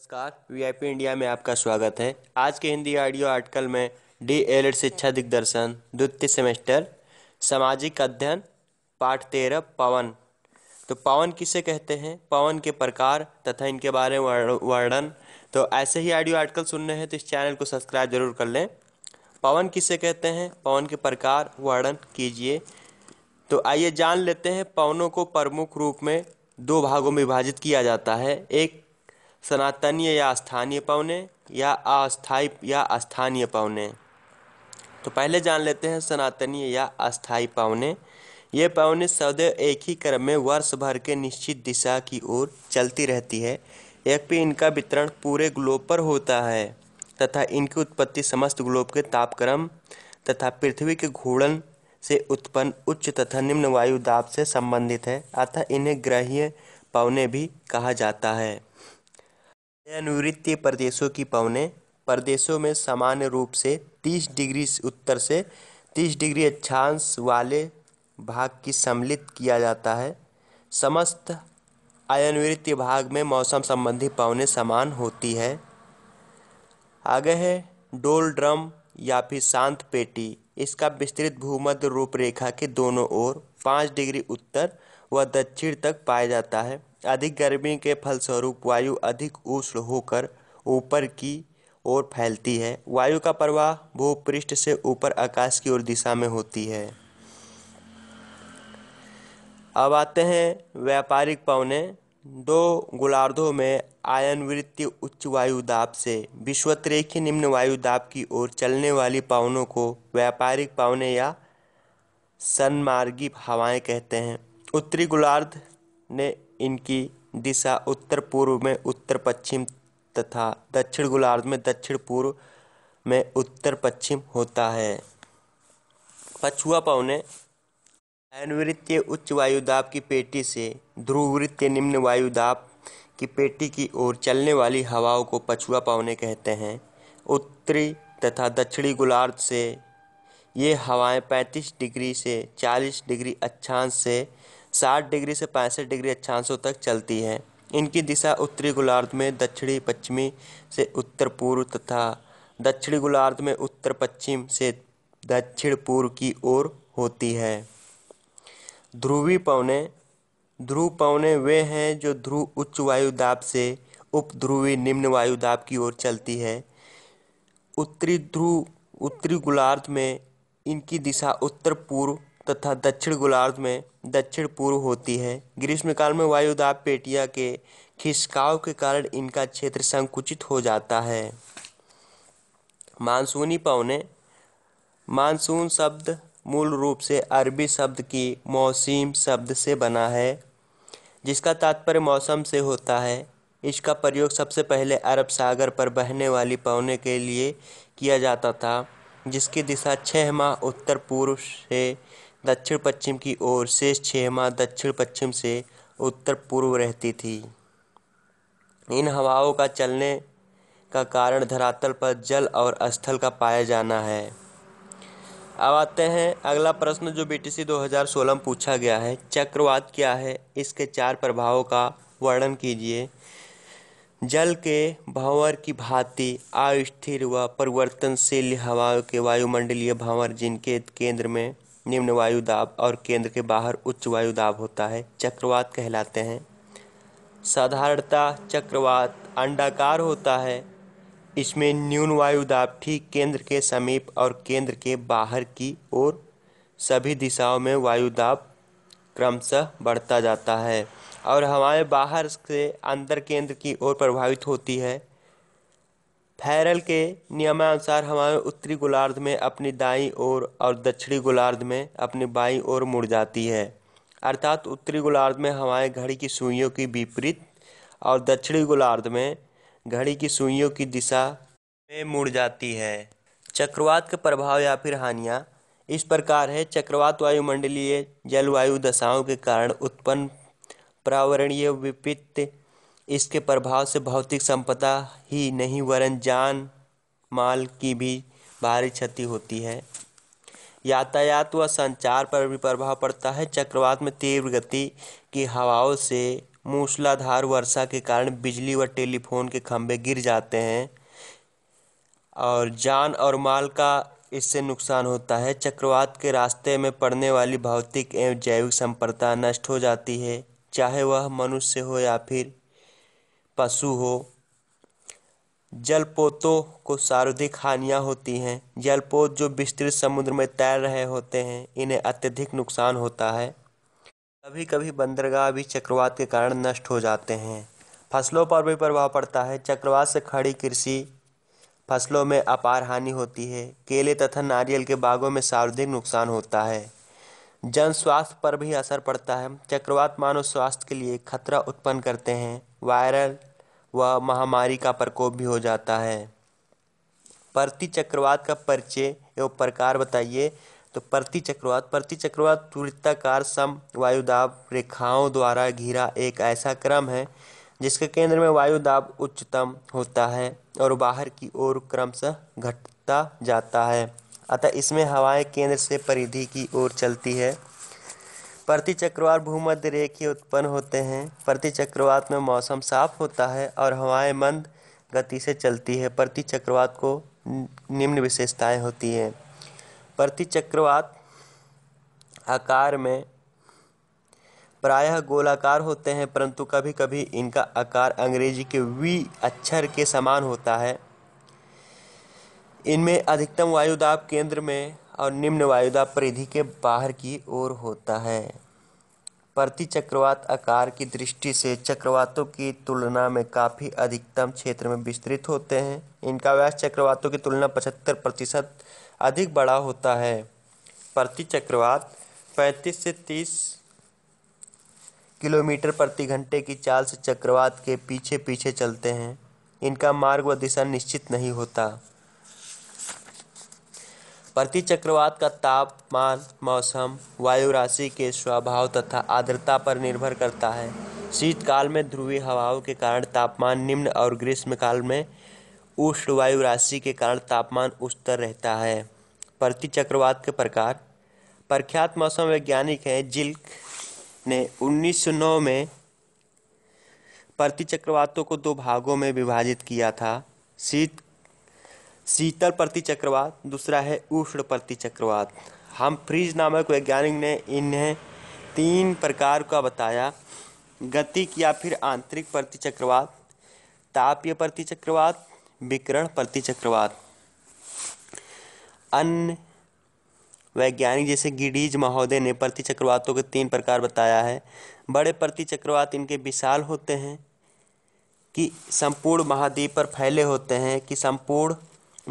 नमस्कार VIP India में आपका स्वागत है आज के हिंदी ऑडियो आर्टिकल में डी एल शिक्षा दिग्दर्शन द्वितीय सेमेस्टर सामाजिक अध्ययन पाठ तेरह पवन तो पवन किसे कहते हैं पवन के प्रकार तथा इनके बारे में वर्णन तो ऐसे ही ऑडियो आर्टिकल सुनने हैं तो इस चैनल को सब्सक्राइब जरूर कर लें पवन किसे कहते हैं पवन के प्रकार वर्णन कीजिए तो आइए जान लेते हैं पवनों को प्रमुख रूप में दो भागों में विभाजित किया जाता है एक सनातनीय या स्थानीय पौने या अस्थायी या स्थानीय पौने तो पहले जान लेते हैं सनातनीय या अस्थायी पौने ये पौने सदैव एक ही क्रम में वर्ष भर के निश्चित दिशा की ओर चलती रहती है एक भी इनका वितरण पूरे ग्लोब पर होता है तथा इनकी उत्पत्ति समस्त ग्लोब के तापक्रम तथा पृथ्वी के घूर्णन से उत्पन्न उच्च तथा निम्न वायु दाब से संबंधित है अतः इन्हें ग्रहीय पौने भी कहा जाता है यह प्रदेशों की पवने प्रदेशों में सामान्य रूप से तीस डिग्री उत्तर से तीस डिग्री अक्षांश वाले भाग की सम्मिलित किया जाता है समस्त अयनवृत्तीय भाग में मौसम संबंधी पवने समान होती है आगे है डोल ड्रम या फिर शांत पेटी इसका विस्तृत भूमध्य रूपरेखा के दोनों ओर पाँच डिग्री उत्तर व दक्षिण तक पाया जाता है अधिक गर्मी के फलस्वरूप वायु अधिक उष्ण होकर ऊपर की ओर फैलती है वायु का प्रवाह भूपृष्ठ से ऊपर आकाश की ओर दिशा में होती है अब आते हैं व्यापारिक पवने दो गोलार्धों में आयन वृत्ति उच्च वायु दाब से विश्वतरेखी निम्न वायु दाब की ओर चलने वाली पवनों को व्यापारिक पवने या सनमार्गी हवाएं कहते हैं उत्तरी गोलार्ध ने इनकी दिशा उत्तर पूर्व में उत्तर पश्चिम तथा दक्षिण गोलार्ध में दक्षिण पूर्व में उत्तर पश्चिम होता है पछुआ पवने अनवृत्तीय उच्च वायुदाब की पेटी से ध्रुववृत्तीय निम्न वायुदाब की पेटी की ओर चलने वाली हवाओं को पछुआ पवने कहते हैं उत्तरी तथा दक्षिणी गोलार्ध से ये हवाएं 35 डिग्री से 40 डिग्री अक्षांश से साठ डिग्री से पैंसठ डिग्री अक्षांशों तक चलती है इनकी दिशा उत्तरी गोलार्ध में दक्षिणी पश्चिमी से उत्तर पूर्व तथा दक्षिणी गोलार्ध में उत्तर पश्चिम से दक्षिण पूर्व की ओर होती है ध्रुवी पवने ध्रुव पवने वे हैं जो ध्रुव उच्च वायु दाब से ध्रुवी निम्न वायु दाब की ओर चलती है उत्तरी ध्रुव उत्तरी गोलार्ध में इनकी दिशा उत्तर पूर्व तथा दक्षिण गोलार्ध में दक्षिण पूर्व होती है ग्रीष्मकाल में वायुदाब पेटिया के खिसकाव के कारण इनका क्षेत्र संकुचित हो जाता है मानसूनी पवने मानसून शब्द मूल रूप से अरबी शब्द की मौसम शब्द से बना है जिसका तात्पर्य मौसम से होता है इसका प्रयोग सबसे पहले अरब सागर पर बहने वाली पवने के लिए किया जाता था जिसकी दिशा छह माह उत्तर पूर्व से दक्षिण पश्चिम की ओर शेष छह माह दक्षिण पश्चिम से उत्तर पूर्व रहती थी इन हवाओं का चलने का कारण धरातल पर जल और स्थल का पाया जाना है अब आते हैं अगला प्रश्न जो बीटीसी 2016 में पूछा गया है चक्रवात क्या है इसके चार प्रभावों का वर्णन कीजिए जल के भंवर की भांति अस्थिर व परिवर्तनशील हवाओं के वायुमंडलीय भंवर जिनके केंद्र में निम्न वायु दाब और केंद्र के बाहर उच्च वायु दाब होता है चक्रवात कहलाते हैं साधारणता चक्रवात अंडाकार होता है इसमें न्यून वायु दाब ठीक केंद्र के समीप और केंद्र के बाहर की ओर सभी दिशाओं में वायु दाब क्रमशः बढ़ता जाता है और हवाएं बाहर से अंदर केंद्र की ओर प्रभावित होती है फैरल के नियमानुसार हमारे उत्तरी गोलार्ध में अपनी दाई ओर और, और दक्षिणी गोलार्ध में अपनी बाई ओर मुड़ जाती है अर्थात उत्तरी गोलार्ध में हमारे घड़ी की सुइयों की विपरीत और दक्षिणी गोलार्ध में घड़ी की सुइयों की दिशा में मुड़ जाती है चक्रवात के प्रभाव या फिर हानियाँ इस प्रकार है चक्रवात वायुमंडलीय जलवायु दशाओं के कारण उत्पन्न पर्यावरणीय विपरीत इसके प्रभाव से भौतिक संपदा ही नहीं वरन जान माल की भी भारी क्षति होती है यातायात व संचार पर भी प्रभाव पड़ता है चक्रवात में तीव्र गति की हवाओं से मूसलाधार वर्षा के कारण बिजली व टेलीफोन के खंभे गिर जाते हैं और जान और माल का इससे नुकसान होता है चक्रवात के रास्ते में पड़ने वाली भौतिक एवं जैविक संपदा नष्ट हो जाती है चाहे वह मनुष्य हो या फिर पशु हो जलपोतों को सर्वाधिक हानियाँ होती हैं जलपोत जो विस्तृत समुद्र में तैर रहे होते हैं इन्हें अत्यधिक नुकसान होता है कभी कभी बंदरगाह भी चक्रवात के कारण नष्ट हो जाते हैं फसलों पर भी प्रभाव पड़ता है चक्रवात से खड़ी कृषि फसलों में अपार हानि होती है केले तथा नारियल के बागों में सर्वाधिक नुकसान होता है जन स्वास्थ्य पर भी असर पड़ता है चक्रवात मानव स्वास्थ्य के लिए खतरा उत्पन्न करते हैं वायरल व महामारी का प्रकोप भी हो जाता है प्रति चक्रवात का परिचय एवं प्रकार बताइए तो प्रति चक्रवात प्रति चक्रवात तुरताकार सम वायुदाब रेखाओं द्वारा घिरा एक ऐसा क्रम है जिसके केंद्र में वायुदाब उच्चतम होता है और बाहर की ओर क्रमशः घटता जाता है अतः इसमें हवाएं केंद्र से परिधि की ओर चलती है प्रति चक्रवात भूमध्य रेखीय उत्पन्न होते हैं प्रति चक्रवात में मौसम साफ होता है और हवाएं मंद गति से चलती है प्रति चक्रवात को निम्न विशेषताएं होती हैं प्रति चक्रवात आकार में प्रायः गोलाकार होते हैं परंतु कभी कभी इनका आकार अंग्रेजी के वी अक्षर के समान होता है इनमें अधिकतम वायुदाब केंद्र में और निम्न वायुदाब परिधि के बाहर की ओर होता है प्रति चक्रवात आकार की दृष्टि से चक्रवातों की तुलना में काफ़ी अधिकतम क्षेत्र में विस्तृत होते हैं इनका व्यास चक्रवातों की तुलना पचहत्तर प्रतिशत अधिक बड़ा होता है प्रति चक्रवात पैंतीस से तीस किलोमीटर प्रति घंटे की चाल से चक्रवात के पीछे पीछे चलते हैं इनका मार्ग व दिशा निश्चित नहीं होता प्रति चक्रवात का तापमान मौसम वायु राशि के स्वभाव तथा आर्द्रता पर निर्भर करता है शीतकाल में ध्रुवीय हवाओं के कारण तापमान निम्न और ग्रीष्मकाल में उष्ण वायु राशि के कारण तापमान उच्चतर रहता है प्रति चक्रवात के प्रकार प्रख्यात मौसम वैज्ञानिक हैं जिल्क ने 1909 में प्रति चक्रवातों को दो भागों में विभाजित किया था शीत शीतल प्रति चक्रवात दूसरा है उष्ण प्रति चक्रवात हम फ्रीज नामक वैज्ञानिक ने इन्हें तीन प्रकार का बताया गति या फिर आंतरिक प्रति चक्रवात तापीय प्रति चक्रवात विकरण प्रति चक्रवात अन्य वैज्ञानिक जैसे गिडीज महोदय ने प्रति चक्रवातों के तीन प्रकार बताया है बड़े प्रति चक्रवात इनके विशाल होते हैं कि संपूर्ण महाद्वीप पर फैले होते हैं कि संपूर्ण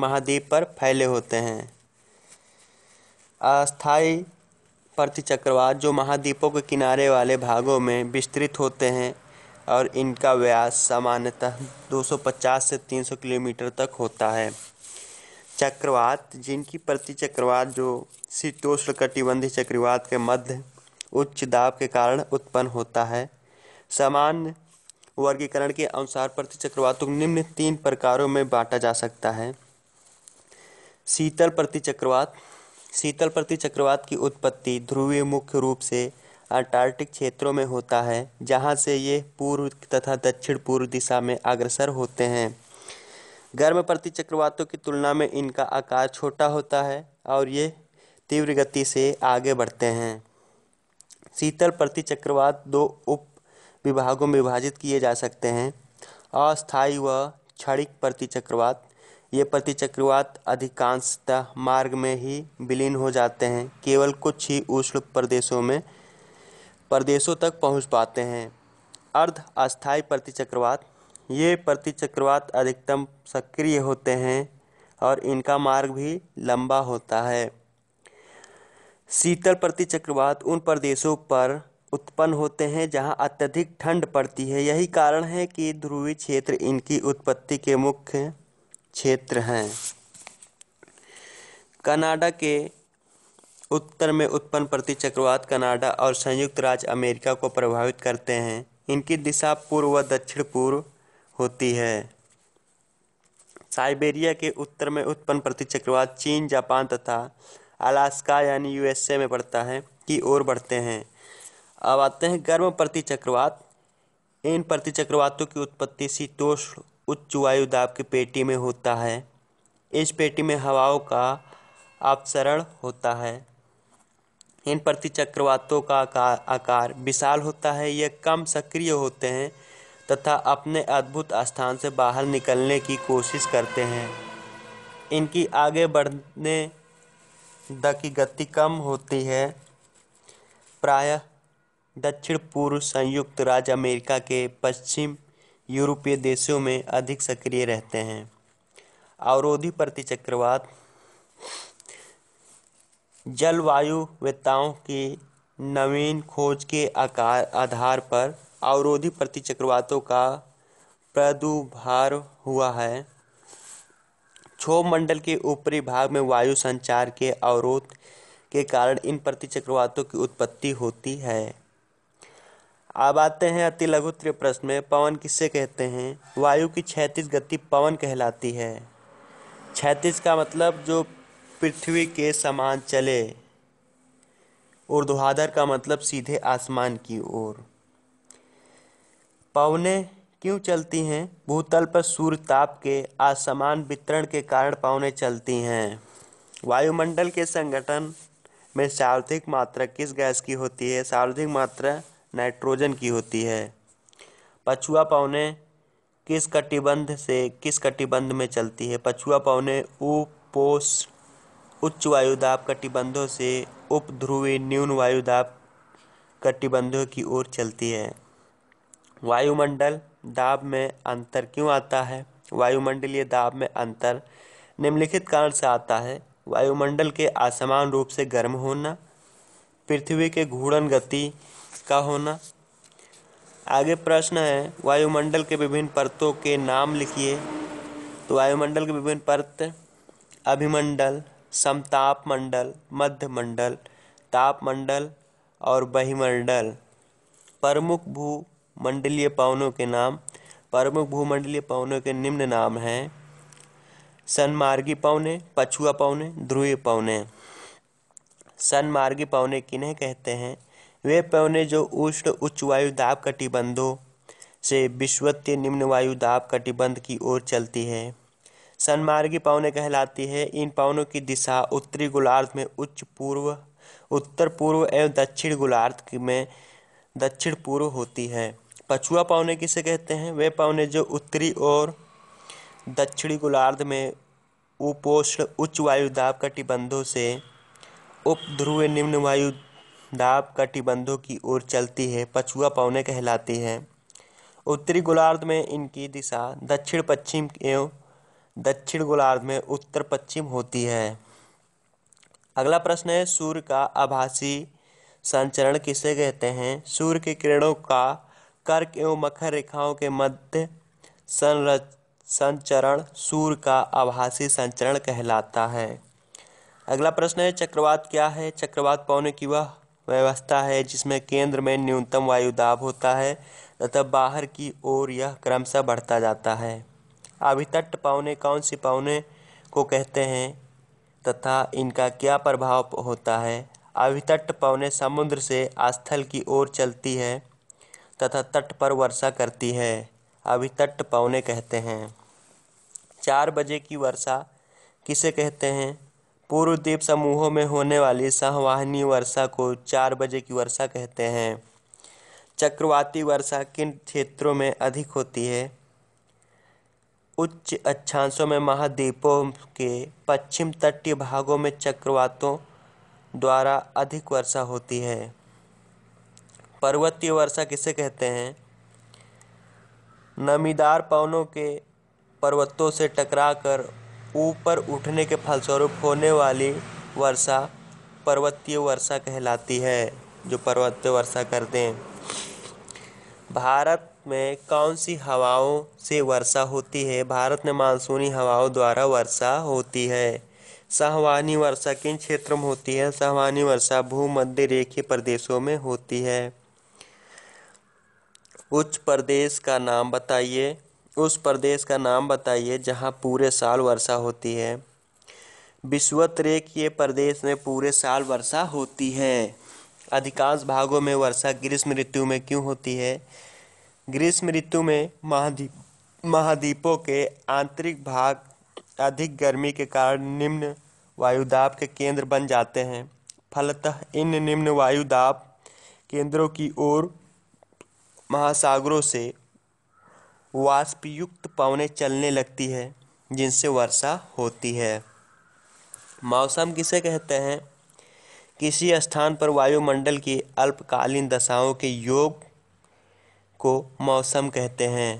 महाद्वीप पर फैले होते हैं अस्थायी प्रतिचक्रवात जो महाद्वीपों के किनारे वाले भागों में विस्तृत होते हैं और इनका व्यास सामान्यतः 250 से 300 किलोमीटर तक होता है चक्रवात जिनकी प्रति चक्रवात जो शीतोष्ण कटिबंधी चक्रवात के मध्य उच्च दाब के कारण उत्पन्न होता है सामान्य वर्गीकरण के अनुसार प्रति चक्रवातों को निम्न तीन प्रकारों में बांटा जा सकता है शीतल प्रति चक्रवात शीतल प्रति चक्रवात की उत्पत्ति ध्रुवीय मुख्य रूप से अंटार्कटिक क्षेत्रों में होता है जहाँ से ये पूर्व तथा दक्षिण पूर्व दिशा में अग्रसर होते हैं गर्म प्रति चक्रवातों की तुलना में इनका आकार छोटा होता है और ये तीव्र गति से आगे बढ़ते हैं शीतल प्रति चक्रवात दो उप विभागों में विभाजित किए जा सकते हैं अस्थायी व क्षणिक प्रति चक्रवात ये प्रति चक्रवात अधिकांशतः मार्ग में ही विलीन हो जाते हैं केवल कुछ ही उष्ण प्रदेशों में प्रदेशों तक पहुंच पाते हैं अर्ध अस्थायी प्रतिचक्रवात ये प्रति चक्रवात अधिकतम सक्रिय होते हैं और इनका मार्ग भी लंबा होता है शीतल प्रति चक्रवात उन प्रदेशों पर उत्पन्न होते हैं जहां अत्यधिक ठंड पड़ती है यही कारण है कि ध्रुवीय क्षेत्र इनकी उत्पत्ति के मुख्य क्षेत्र हैं कनाडा के उत्तर में उत्पन्न प्रति चक्रवात कनाडा और संयुक्त राज्य अमेरिका को प्रभावित करते हैं इनकी दिशा पूर्व व दक्षिण पूर्व होती है साइबेरिया के उत्तर में उत्पन्न प्रति चक्रवात चीन जापान तथा अलास्का यानी यूएसए में पड़ता है की ओर बढ़ते हैं अब आते हैं गर्म प्रति चक्रवात इन प्रति चक्रवातों की उत्पत्ति शीतोष्ण उच्च वायु दाब की पेटी में होता है इस पेटी में हवाओं का अपसरण होता है इन प्रतिचक्रवातों का आकार आकार विशाल होता है यह कम सक्रिय होते हैं तथा अपने अद्भुत स्थान से बाहर निकलने की कोशिश करते हैं इनकी आगे बढ़ने द की गति कम होती है प्रायः दक्षिण पूर्व संयुक्त राज्य अमेरिका के पश्चिम यूरोपीय देशों में अधिक सक्रिय रहते हैं अवरोधी प्रतिचक्रवात जलवायु वेताओं की नवीन खोज के आकार आधार पर अवरोधी प्रतिचक्रवातों का प्रदुभार हुआ है क्षोभ मंडल के ऊपरी भाग में वायु संचार के अवरोध के कारण इन प्रतिचक्रवातों की उत्पत्ति होती है अब आते हैं अति लघुत्र प्रश्न में पवन किसे कहते हैं वायु की क्षैतिज गति पवन कहलाती है क्षैतिज का मतलब जो पृथ्वी के समान चले ऊर्ध्वाधर का मतलब सीधे आसमान की ओर पवने क्यों चलती हैं भूतल पर सूर्य ताप के असमान वितरण के कारण पवने चलती हैं वायुमंडल के संगठन में सर्वाधिक मात्रा किस गैस की होती है सर्वाधिक मात्रा नाइट्रोजन की होती है पछुआ पौने किस कटिबंध से किस कटिबंध में चलती है पछुआ पौने उपोष उच्च वायुदाब कटिबंधों से उपध्रुवी न्यून वायुदाब कटिबंधों की ओर चलती है वायुमंडल दाब में अंतर क्यों आता है वायुमंडलीय दाब में अंतर निम्नलिखित कारण से आता है वायुमंडल के असमान रूप से गर्म होना पृथ्वी के घूर्णन गति का होना आगे प्रश्न है वायुमंडल के विभिन्न परतों के नाम लिखिए तो वायुमंडल के विभिन्न परत अभिमंडल समताप मंडल मध्य मंडल तापमंडल और बहिमंडल प्रमुख भूमंडलीय पवनों के नाम प्रमुख भूमंडलीय पवनों के निम्न नाम हैं सनमार्गी पवने पछुआ पवने ध्रुवीय पवने सनमार्गी पवने किन्हें कहते हैं वे पवने जो उष्ण उच्च दाब कटिबंधों से विश्वतीय निम्न दाब कटिबंध की ओर चलती है सनमार्गी पवने कहलाती है इन पवनों की दिशा उत्तरी गोलार्ध में उच्च पूर्व उत्तर पूर्व एवं दक्षिण गोलार्ध में दक्षिण पूर्व होती है पछुआ पवने किसे कहते हैं वे पवने जो उत्तरी और दक्षिणी गोलार्ध में उपोष्ण उच्च वायु दाब कटिबंधों से उपध्रुव निम्न वायु दाब कटिबंधों की ओर चलती है पछुआ पौने कहलाती है उत्तरी गोलार्ध में इनकी दिशा दक्षिण पश्चिम एवं दक्षिण गोलार्ध में उत्तर पश्चिम होती है अगला प्रश्न है सूर्य का आभासी संचरण किसे कहते हैं सूर्य के किरणों का कर्क एवं मखर रेखाओं के मध्य संर संचरण सूर्य का आभासी संचरण कहलाता है अगला प्रश्न है चक्रवात क्या है चक्रवात पौने की वह व्यवस्था है जिसमें केंद्र में न्यूनतम वायु दाब होता है तथा बाहर की ओर यह क्रमशः बढ़ता जाता है अभितट पावने कौन सी पावने को कहते हैं तथा इनका क्या प्रभाव होता है अभितट पौने समुद्र से आस्थल की ओर चलती है तथा तट पर वर्षा करती है अभितट पौने कहते हैं चार बजे की वर्षा किसे कहते हैं पूर्व द्वीप समूहों में होने वाली सहवाहनी वर्षा को चार बजे की वर्षा कहते हैं चक्रवाती वर्षा किन क्षेत्रों में अधिक होती है उच्च अक्षांशों में महाद्वीपों के पश्चिम तटीय भागों में चक्रवातों द्वारा अधिक वर्षा होती है पर्वतीय वर्षा किसे कहते हैं नमीदार पवनों के पर्वतों से टकराकर ऊपर उठने के फलस्वरूप होने वाली वर्षा पर्वतीय वर्षा कहलाती है जो पर्वतीय वर्षा करते हैं भारत में कौन सी हवाओं से वर्षा होती है भारत में मानसूनी हवाओं द्वारा वर्षा होती है सहवानी वर्षा किन क्षेत्र में होती है सहवानी वर्षा भूमध्य रेखीय प्रदेशों में होती है उच्च प्रदेश का नाम बताइए उस प्रदेश का नाम बताइए जहाँ पूरे साल वर्षा होती है विश्वतरेक ये प्रदेश में पूरे साल वर्षा होती है अधिकांश भागों में वर्षा ग्रीष्म ऋतु में क्यों होती है ग्रीष्म ऋतु में महाद्वीप महाद्वीपों के आंतरिक भाग अधिक गर्मी के कारण निम्न वायुदाब के केंद्र बन जाते हैं फलतः इन निम्न वायुदाब केंद्रों की ओर महासागरों से वाष्पयुक्त पवने चलने लगती है जिनसे वर्षा होती है मौसम किसे कहते हैं किसी स्थान पर वायुमंडल की अल्पकालीन दशाओं के योग को मौसम कहते हैं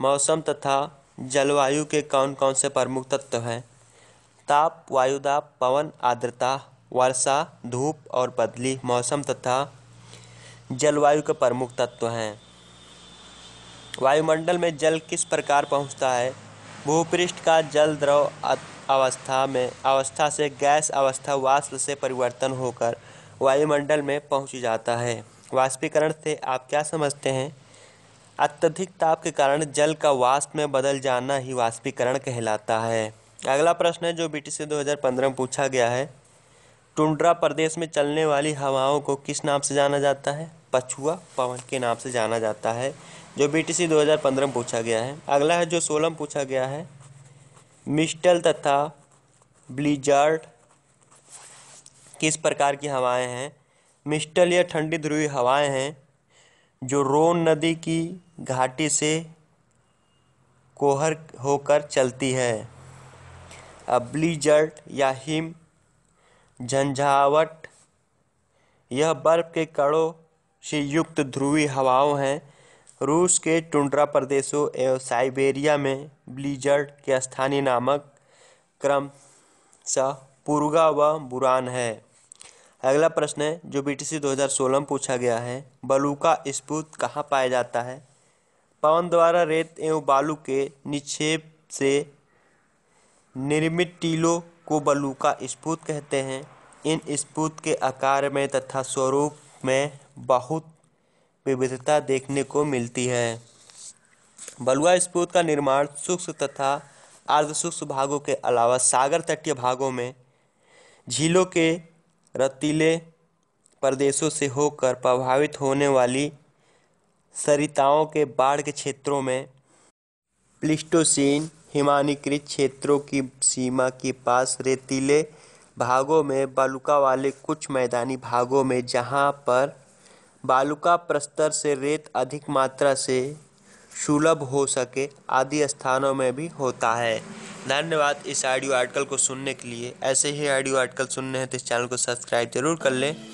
मौसम तथा जलवायु के कौन कौन से प्रमुख तत्व हैं ताप वायुदाप पवन आर्द्रता वर्षा धूप और बदली मौसम तथा जलवायु के प्रमुख तत्व हैं वायुमंडल में जल किस प्रकार पहुँचता है भूपृष्ठ का जल द्रव अवस्था में अवस्था से गैस अवस्था वाष्प से परिवर्तन होकर वायुमंडल में पहुंच जाता है वाष्पीकरण से आप क्या समझते हैं अत्यधिक ताप के कारण जल का वाष्प में बदल जाना ही वाष्पीकरण कहलाता है अगला प्रश्न है जो बीटी से पंद्रह में पूछा गया है टुंड्रा प्रदेश में चलने वाली हवाओं को किस नाम से जाना जाता है पछुआ पवन के नाम से जाना जाता है जो हज़ार पंद्रह में पूछा गया है अगला है जो सोलह में पूछा गया है मिस्टल तथा ब्लीजार्ड किस प्रकार की हवाएं हैं मिस्टल या ठंडी ध्रुवी हवाएं हैं जो रोन नदी की घाटी से कोहर होकर चलती है अब ब्लीजर्ट या हिम झंझावट यह बर्फ के कड़ों से युक्त ध्रुवी हवाओं हैं रूस के टुंड्रा प्रदेशों एवं साइबेरिया में ब्लीजर्ड के स्थानीय नामक क्रम पुर्गा व बुरान है अगला प्रश्न है जो बीटीसी 2016 में पूछा गया है बलूका स्पूत कहाँ पाया जाता है पवन द्वारा रेत एवं बालू के निक्षेप से निर्मित टीलों को बलूका स्पूत कहते हैं इन स्पूत के आकार में तथा स्वरूप में बहुत विविधता देखने को मिलती है बलुआ स्पूत का निर्माण शुष्क तथा अर्धशुष्क भागों के अलावा सागर तटीय भागों में झीलों के रतीले प्रदेशों से होकर प्रभावित होने वाली सरिताओं के बाढ़ के क्षेत्रों में प्लिस्टोसिन हिमानीकृत क्षेत्रों की सीमा के पास रेतीले भागों में बालुका वाले कुछ मैदानी भागों में जहां पर बालू प्रस्तर से रेत अधिक मात्रा से सुलभ हो सके आदि स्थानों में भी होता है धन्यवाद इस ऑडियो आर्टिकल को सुनने के लिए ऐसे ही ऑडियो आर्टिकल सुनने हैं तो इस चैनल को सब्सक्राइब जरूर कर लें